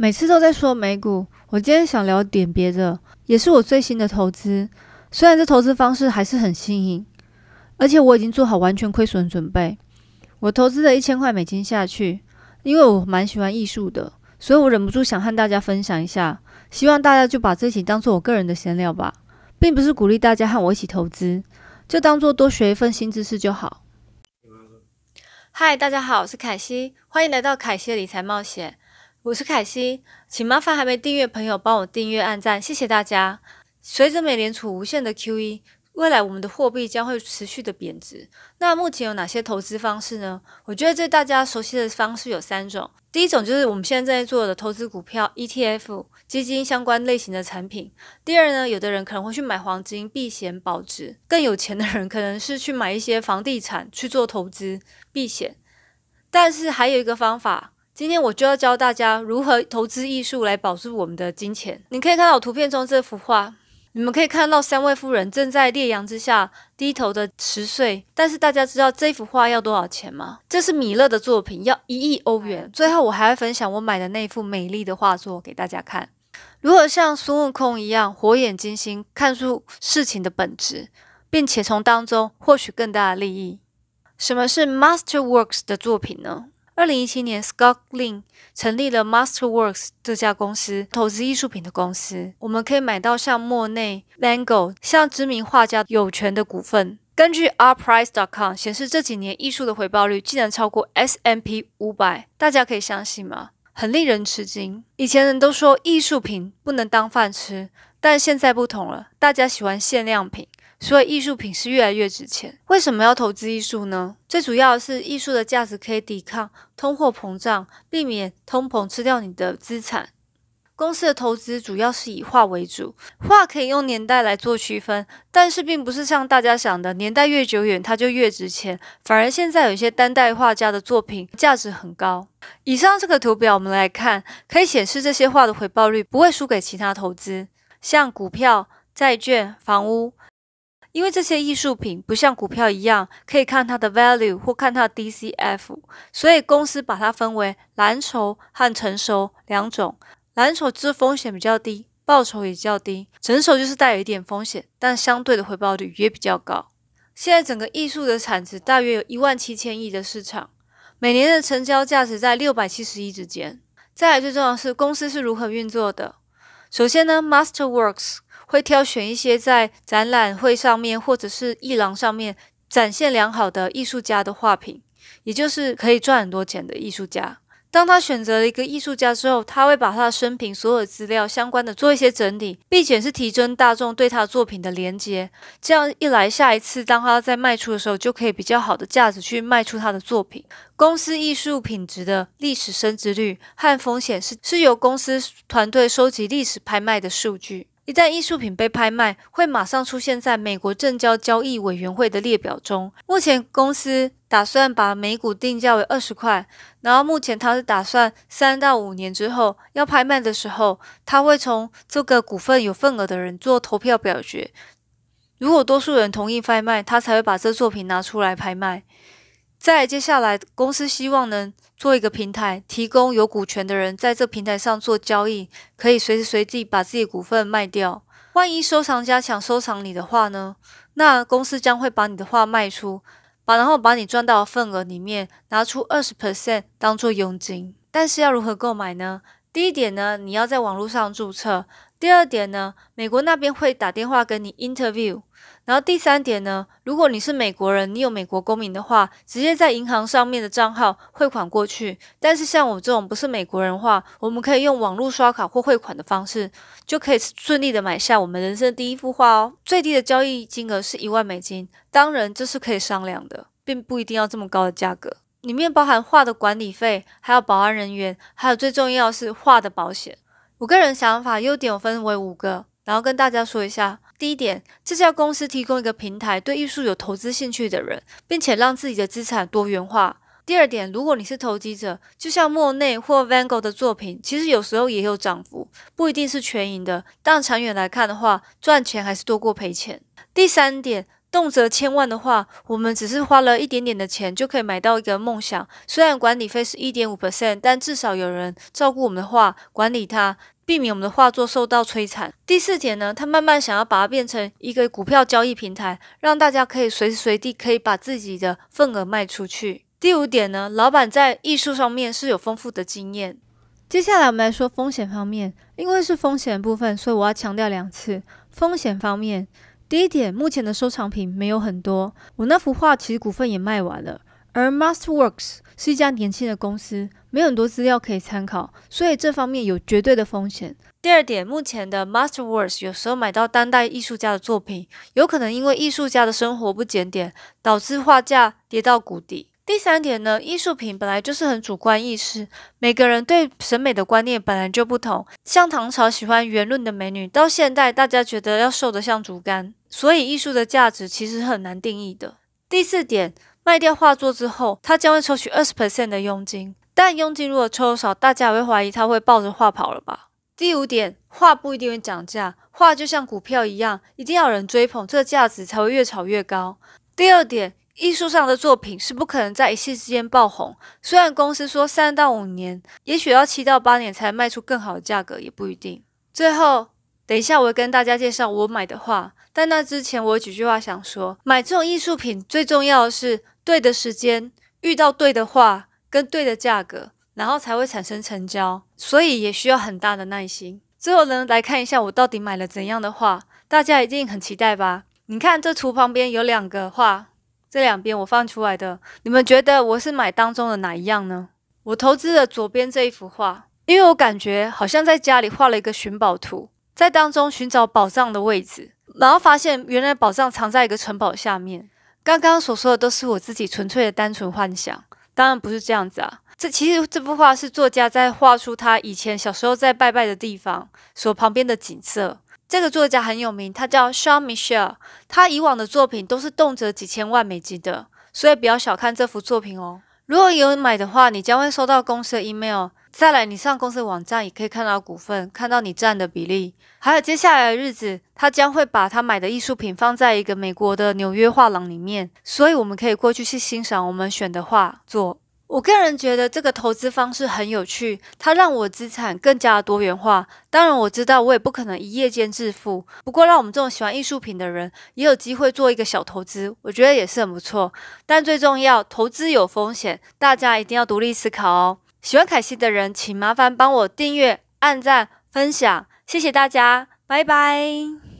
每次都在说美股，我今天想聊点别的，也是我最新的投资。虽然这投资方式还是很新颖，而且我已经做好完全亏损准备。我投资了一千块美金下去，因为我蛮喜欢艺术的，所以我忍不住想和大家分享一下。希望大家就把这期当做我个人的闲聊吧，并不是鼓励大家和我一起投资，就当做多学一份新知识就好。嗨，大家好，我是凯西，欢迎来到凯西理财冒险。我是凯西，请麻烦还没订阅朋友帮我订阅、按赞，谢谢大家。随着美联储无限的 QE，未来我们的货币将会持续的贬值。那目前有哪些投资方式呢？我觉得最大家熟悉的方式有三种：第一种就是我们现在在做的投资股票、ETF 基金相关类型的产品；第二呢，有的人可能会去买黄金避险保值；更有钱的人可能是去买一些房地产去做投资避险。但是还有一个方法。今天我就要教大家如何投资艺术来保住我们的金钱。你可以看到图片中这幅画，你们可以看到三位夫人正在烈阳之下低头的持岁。但是大家知道这幅画要多少钱吗？这是米勒的作品，要一亿欧元。最后我还会分享我买的那幅美丽的画作给大家看，如何像孙悟空一样火眼金睛看出事情的本质，并且从当中获取更大的利益。什么是 masterworks 的作品呢？二零一七年 s c o t t l i n 成立了 Masterworks 这家公司，投资艺术品的公司。我们可以买到像莫内、Van Gogh、像知名画家有权的股份。根据 Artprice.com 显示，这几年艺术的回报率竟然超过 S&P 五百，大家可以相信吗？很令人吃惊。以前人都说艺术品不能当饭吃，但现在不同了，大家喜欢限量品。所以艺术品是越来越值钱。为什么要投资艺术呢？最主要的是艺术的价值可以抵抗通货膨胀，避免通膨吃掉你的资产。公司的投资主要是以画为主，画可以用年代来做区分，但是并不是像大家想的，年代越久远它就越值钱，反而现在有一些当代画家的作品价值很高。以上这个图表我们来看，可以显示这些画的回报率不会输给其他投资，像股票、债券、房屋。因为这些艺术品不像股票一样，可以看它的 value 或看它的 DCF，所以公司把它分为蓝筹和成熟两种。蓝筹之风险比较低，报酬也较低；成熟就是带有一点风险，但相对的回报率也比较高。现在整个艺术的产值大约有一万七千亿的市场，每年的成交价值在六百七十亿之间。再来最重要的是公司是如何运作的。首先呢，Masterworks。会挑选一些在展览会上面或者是艺廊上面展现良好的艺术家的画品，也就是可以赚很多钱的艺术家。当他选择了一个艺术家之后，他会把他的生平所有资料相关的做一些整理，并且是提升大众对他作品的连接。这样一来，下一次当他在卖出的时候，就可以比较好的价值去卖出他的作品。公司艺术品质的历史升值率和风险是是由公司团队收集历史拍卖的数据。一旦艺术品被拍卖，会马上出现在美国证交交易委员会的列表中。目前公司打算把每股定价为二十块，然后目前他是打算三到五年之后要拍卖的时候，他会从这个股份有份额的人做投票表决，如果多数人同意拍卖，他才会把这作品拿出来拍卖。在接下来，公司希望能做一个平台，提供有股权的人在这平台上做交易，可以随时随地把自己的股份卖掉。万一收藏家想收藏你的话呢？那公司将会把你的话卖出，把然后把你赚到的份额里面拿出二十 percent 当做佣金。但是要如何购买呢？第一点呢，你要在网络上注册；第二点呢，美国那边会打电话跟你 interview。然后第三点呢，如果你是美国人，你有美国公民的话，直接在银行上面的账号汇款过去。但是像我这种不是美国人的话，我们可以用网络刷卡或汇款的方式，就可以顺利的买下我们人生第一幅画哦。最低的交易金额是一万美金，当然这是可以商量的，并不一定要这么高的价格。里面包含画的管理费，还有保安人员，还有最重要是画的保险。我个人想法，优点我分为五个，然后跟大家说一下。第一点，这家公司提供一个平台，对艺术有投资兴趣的人，并且让自己的资产多元化。第二点，如果你是投机者，就像莫内或 Van Gogh 的作品，其实有时候也有涨幅，不一定是全赢的。但长远来看的话，赚钱还是多过赔钱。第三点，动辄千万的话，我们只是花了一点点的钱就可以买到一个梦想。虽然管理费是一点五 percent，但至少有人照顾我们的话，管理它。避免我们的画作受到摧残。第四点呢，他慢慢想要把它变成一个股票交易平台，让大家可以随时随地可以把自己的份额卖出去。第五点呢，老板在艺术上面是有丰富的经验。接下来我们来说风险方面，因为是风险部分，所以我要强调两次风险方面。第一点，目前的收藏品没有很多，我那幅画其实股份也卖完了。而 Masterworks 是一家年轻的公司，没有很多资料可以参考，所以这方面有绝对的风险。第二点，目前的 Masterworks 有时候买到当代艺术家的作品，有可能因为艺术家的生活不检点，导致画价跌到谷底。第三点呢，艺术品本来就是很主观意识，每个人对审美的观念本来就不同。像唐朝喜欢圆润的美女，到现代大家觉得要瘦得像竹竿，所以艺术的价值其实很难定义的。第四点。卖掉画作之后，他将会抽取二十 percent 的佣金。但佣金如果抽少，大家会怀疑他会抱着画跑了吧？第五点，画不一定会涨价，画就像股票一样，一定要有人追捧，这个价值才会越炒越高。第二点，艺术上的作品是不可能在一夕之间爆红。虽然公司说三到五年，也许要七到八年才卖出更好的价格也不一定。最后，等一下我会跟大家介绍我买的画，但那之前我有几句话想说，买这种艺术品最重要的是。对的时间遇到对的画跟对的价格，然后才会产生成交，所以也需要很大的耐心。最后呢，来看一下我到底买了怎样的画，大家一定很期待吧？你看这图旁边有两个画，这两边我放出来的，你们觉得我是买当中的哪一样呢？我投资了左边这一幅画，因为我感觉好像在家里画了一个寻宝图，在当中寻找宝藏的位置，然后发现原来宝藏藏在一个城堡下面。刚刚所说的都是我自己纯粹的单纯幻想，当然不是这样子啊。这其实这幅画是作家在画出他以前小时候在拜拜的地方所旁边的景色。这个作家很有名，他叫 s h a n Michell，他以往的作品都是动辄几千万美金的，所以不要小看这幅作品哦。如果有买的话，你将会收到公司的 email。再来，你上公司网站也可以看到股份，看到你占的比例。还有接下来的日子，他将会把他买的艺术品放在一个美国的纽约画廊里面，所以我们可以过去去欣赏我们选的画作。我个人觉得这个投资方式很有趣，它让我资产更加多元化。当然，我知道我也不可能一夜间致富，不过让我们这种喜欢艺术品的人也有机会做一个小投资，我觉得也是很不错。但最重要，投资有风险，大家一定要独立思考哦。喜欢凯西的人，请麻烦帮我订阅、按赞、分享，谢谢大家，拜拜。